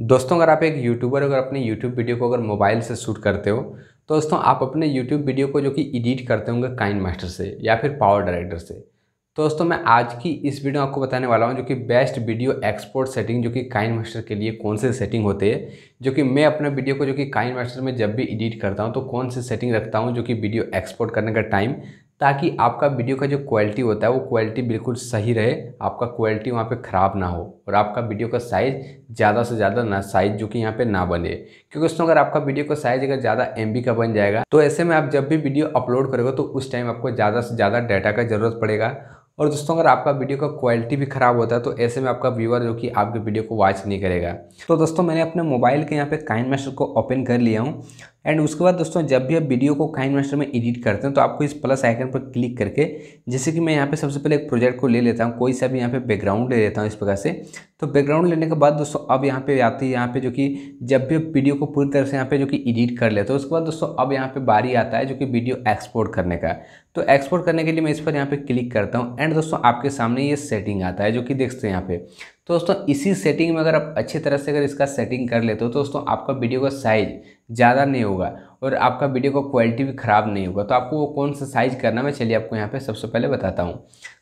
दोस्तों अगर आप एक यूट्यूबर अगर अपने यूट्यूब वीडियो को अगर मोबाइल से शूट करते हो तो दोस्तों आप अपने यूट्यूब वीडियो को जो कि एडिट करते होंगे काइन मास्टर से या फिर पावर डायरेक्टर से तो दोस्तों मैं आज की इस वीडियो आपको बताने वाला हूँ जो कि बेस्ट वीडियो एक्सपोर्ट सेटिंग जो कि काइन मास्टर के लिए कौन से सेटिंग होते हैं जो कि मैं अपने वीडियो को जो कि काइन मास्टर में जब भी एडिट करता हूँ तो कौन से सेटिंग रखता हूँ जो कि वीडियो एक्सपोर्ट करने का टाइम ताकि आपका वीडियो का जो क्वालिटी होता है वो क्वालिटी बिल्कुल सही रहे आपका क्वालिटी वहाँ पे ख़राब ना हो और आपका वीडियो का साइज़ ज़्यादा से ज़्यादा ना साइज़ जो कि यहाँ पे ना बने क्योंकि दोस्तों अगर आपका वीडियो का साइज़ अगर ज़्यादा एम का बन जाएगा तो ऐसे में आप जब भी वीडियो अपलोड करोगे तो उस टाइम आपको ज़्यादा से ज़्यादा डाटा का ज़रूरत पड़ेगा और दोस्तों अगर आपका वीडियो का क्वालिटी भी ख़राब होता है तो ऐसे में आपका व्यूअर जो कि आपके वीडियो को वॉच नहीं करेगा तो दोस्तों मैंने अपने मोबाइल के यहाँ पे काइन को ओपन कर लिया हूँ एंड उसके बाद दोस्तों जब भी आप वीडियो को काइन मास्टर में एडिट करते हैं तो आपको इस प्लस आइकन पर क्लिक करके जैसे कि मैं यहाँ पे सबसे पहले एक प्रोजेक्ट को ले लेता हूँ कोई सा भी यहाँ पे बैकग्राउंड ले लेता हूँ इस प्रकार से तो बैकग्राउंड लेने के बाद दोस्तों अब यहाँ पे आती है यहाँ पे जो कि जब भी वीडियो को पूरी तरह से यहाँ पे जो कि एडिट कर लेते हो उसके बाद दोस्तों अब यहाँ पे बारी आता है जो कि वीडियो एक्सपोर्ट करने का तो एक्सपोर्ट करने के लिए मैं इस पर यहाँ पे क्लिक करता हूँ एंड दोस्तों आपके सामने ये सेटिंग आता है जो कि देखते हैं यहाँ पे तो दोस्तों इसी सेटिंग में अगर आप अच्छी तरह से अगर इसका सेटिंग कर लेते हो तो दोस्तों आपका वीडियो का साइज ज़्यादा नहीं होगा और आपका वीडियो का क्वालिटी भी ख़राब नहीं होगा तो आपको वो कौन सा साइज़ करना मैं चलिए आपको यहाँ पे सबसे पहले बताता हूँ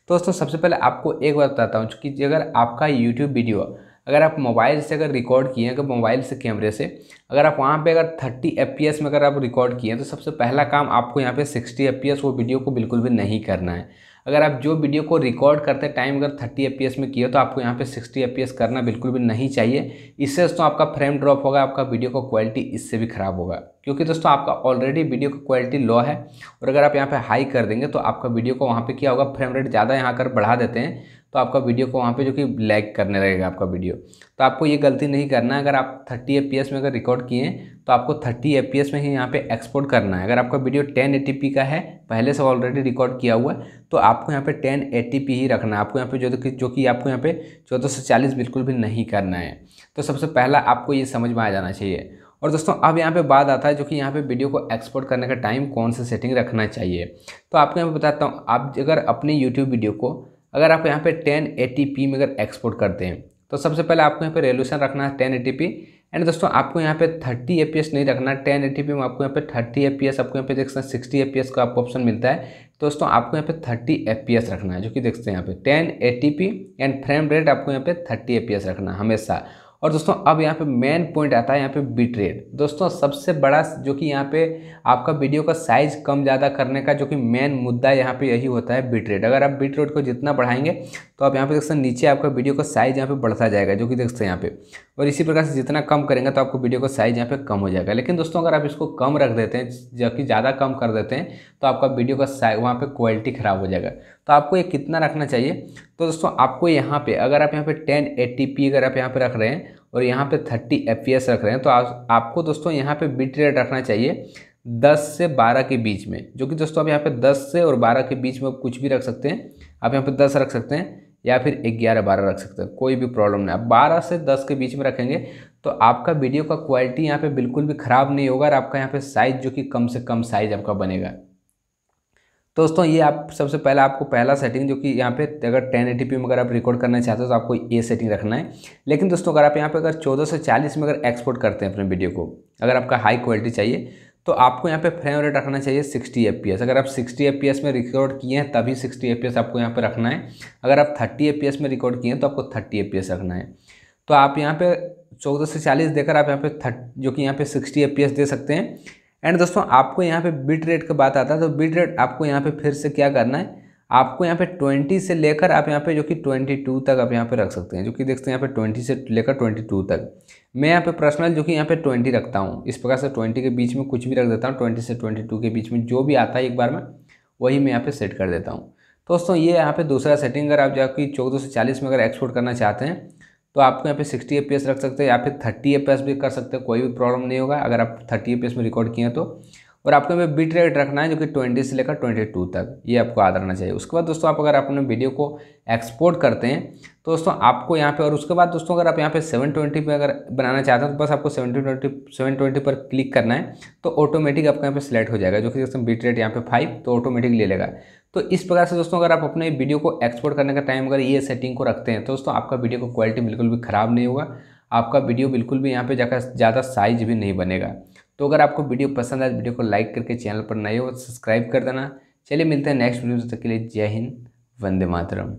तो दोस्तों सबसे पहले आपको एक बात बताता हूँ कि अगर आपका यूट्यूब वीडियो अगर आप मोबाइल से अगर रिकॉर्ड किए हैं अगर मोबाइल से कैमरे से अगर आप वहाँ पे अगर 30 एफ में अगर आप रिकॉर्ड किए हैं तो सबसे पहला काम आपको यहाँ पे 60 एफ वो वीडियो को बिल्कुल भी नहीं करना है अगर आप जो वीडियो को रिकॉर्ड करते टाइम अगर 30 एफ में किया तो आपको यहाँ पे 60 एफ करना बिल्कुल भी नहीं चाहिए इससे दोस्तों आपका फ्रेम ड्रॉप होगा आपका वीडियो का क्वालिटी इससे भी ख़राब होगा क्योंकि दोस्तों आपका ऑलरेडी वीडियो का क्वालिटी लो है और अगर आप यहाँ पे हाई कर देंगे तो आपका वीडियो को वहाँ पे क्या होगा फ्रेम रेट ज़्यादा यहाँ कर बढ़ा देते हैं तो आपका वीडियो को वहाँ पे जो कि लैग करने लगेगा आपका वीडियो तो आपको ये गलती नहीं करना है अगर आप 30 एफ में अगर रिकॉर्ड किए तो आपको 30 एफ में ही यहाँ पे एक्सपोर्ट करना है अगर आपका वीडियो 1080p का है पहले से ऑलरेडी रिकॉर्ड किया हुआ है तो आपको यहाँ पे 1080p ही रखना है आपको यहाँ पे जो कि जो कि आपको यहाँ पे चौदह सौ चालीस बिल्कुल भी नहीं करना है तो सबसे पहला आपको ये समझ में आ जाना चाहिए और दोस्तों अब यहाँ पे बात आता है जो कि यहाँ पे वीडियो को एक्सपोर्ट करने का टाइम कौन सा सेटिंग रखना चाहिए तो आपको यहाँ पे बताता हूँ आप अगर अपने यूट्यूब वीडियो को अगर आप यहाँ पे टेन ए में अगर एक्सपोर्ट करते हैं तो सबसे पहले आपको यहाँ पे रेवल्यूशन रखना है टेन ए एंड दोस्तों आपको यहाँ पे 30 एफ नहीं रखना टेन ए में आपको यहाँ पे 30 एफ आपको यहाँ पे देख सकते हैं सिक्सटी एफ का आपको ऑप्शन मिलता है तो दोस्तों आपको यहाँ पे 30 एफ रखना है जो कि देखते हैं यहाँ पे ten A and frame rate आपको यहाँ पे 30 एफ रखना हमेशा और दोस्तों अब यहाँ पे मेन पॉइंट आता है यहाँ पे बिट रेट दोस्तों सबसे बड़ा जो कि यहाँ पे आपका वीडियो का साइज़ कम ज़्यादा करने का जो कि मेन मुद्दा यहाँ पे यही होता है बिट रेट अगर आप बिट रेट को जितना बढ़ाएंगे तो आप यहाँ पे देख सकते नीचे आपका वीडियो का साइज़ यहाँ पे बढ़ता जाएगा जो कि देख सकते हैं यहाँ पे और इसी प्रकार से जितना कम करेंगे तो आपको वीडियो का साइज़ यहाँ पे कम हो जाएगा लेकिन दोस्तों अगर आप इसको कम रख देते हैं जबकि ज़्यादा कम कर देते हैं तो आपका वीडियो का साइज वहाँ पर क्वालिटी ख़राब हो जाएगा तो आपको ये कितना रखना चाहिए तो दोस्तों आपको यहाँ पे अगर आप यहाँ पे 1080p एटीपी अगर आप यहाँ पे रख रहे हैं और यहाँ पे 30 एफपीएस रख रहे हैं तो आप, आपको दोस्तों यहाँ पे बिट रेट रखना चाहिए 10 से 12 के बीच में जो कि दोस्तों आप यहाँ पे 10 से और 12 के बीच में कुछ भी रख सकते हैं आप यहाँ पे 10 रख सकते हैं या फिर ग्यारह बारह रख सकते हैं कोई भी प्रॉब्लम नहीं आप बारह से दस के बीच में रखेंगे तो आपका वीडियो का क्वालिटी यहाँ पर बिल्कुल भी ख़राब नहीं होगा और आपका यहाँ पर साइज़ जो कि कम से कम साइज़ आपका बनेगा तो दोस्तों ये आप सबसे पहले आपको पहला सेटिंग जो कि यहाँ पे अगर 1080p में अगर आप रिकॉर्ड करना चाहते हो तो आपको ये सेटिंग रखना है लेकिन दोस्तों अगर आप यहाँ पे अगर 1440 में अगर एक्सपोर्ट करते हैं अपने वीडियो को अगर आपका हाई क्वालिटी चाहिए तो आपको यहाँ पे फ्रेम रेट रखना चाहिए 60 एफ अगर आप 60 एफ में रिकॉर्ड किए हैं तभी 60 एफ आपको यहाँ पे रखना है अगर आप 30 एफ में रिकॉर्ड किए हैं तो आपको 30 एफ रखना है तो आप यहाँ पे चौदह से चालीस देकर आप यहाँ पे थर्ट जो कि यहाँ पे 60 एफ दे सकते हैं एंड दोस्तों आपको यहाँ पे बिट रेट का बात आता है तो बिट रेट आपको यहाँ पे फिर से क्या करना है आपको यहाँ पे 20 से लेकर आप यहाँ पे जो कि 22 तक आप यहाँ पे रख सकते हैं जो कि देखते हैं यहाँ पे 20 से लेकर 22 तक मैं यहाँ पे पर्सनल जो कि यहाँ पे 20 रखता हूँ इस प्रकार से 20 के बीच में कुछ भी रख देता हूँ 20 से 22 के बीच में जो भी आता है एक बार में वही मैं यहाँ पे सेट कर देता हूँ दोस्तों ये यहाँ पे दूसरा सेटिंग अगर आप कि चौदह चालीस में अगर एक्सपोर्ट करना चाहते हैं तो आपको यहाँ पे 60 एफ रख सकते हैं या फिर 30 एफ भी कर सकते हैं कोई भी प्रॉब्लम नहीं होगा अगर आप 30 एफ में रिकॉर्ड किए हैं तो और आपको पर बीट रेट रखना है जो कि ट्वेंटी से लेकर ट्वेंटी टू तक ये आपको याद रखना चाहिए उसके बाद दोस्तों आप अगर अपने वीडियो को एक्सपोर्ट करते हैं तो दोस्तों आपको यहाँ पे और उसके बाद दोस्तों अगर आप यहाँ पे सेवन ट्वेंटी पर अगर बनाना चाहते हैं तो बस आपको सेवन ट्वेंटी सेवन ट्वेंटी पर क्लिक करना है तो ऑटोमेटिक आपका यहाँ पे सिलेक्ट हो जाएगा जो कि दोस्तों बीट रेट यहाँ पे फाइव तो ऑटोमेटिक ले लेगा तो इस प्रकार से दोस्तों अगर आप अपने वीडियो को एक्सपोर्ट करने का टाइम अगर ये सेटिंग को रखते हैं तो दोस्तों आपका वीडियो का क्वालिटी बिल्कुल भी ख़राब नहीं होगा आपका वीडियो बिल्कुल भी यहाँ पे जाकर ज़्यादा साइज भी नहीं बनेगा तो अगर आपको वीडियो पसंद आए तो वीडियो को लाइक करके चैनल पर नए हो तो सब्सक्राइब कर देना चलिए मिलते हैं नेक्स्ट वीडियो तक के लिए जय हिंद वंदे मातरम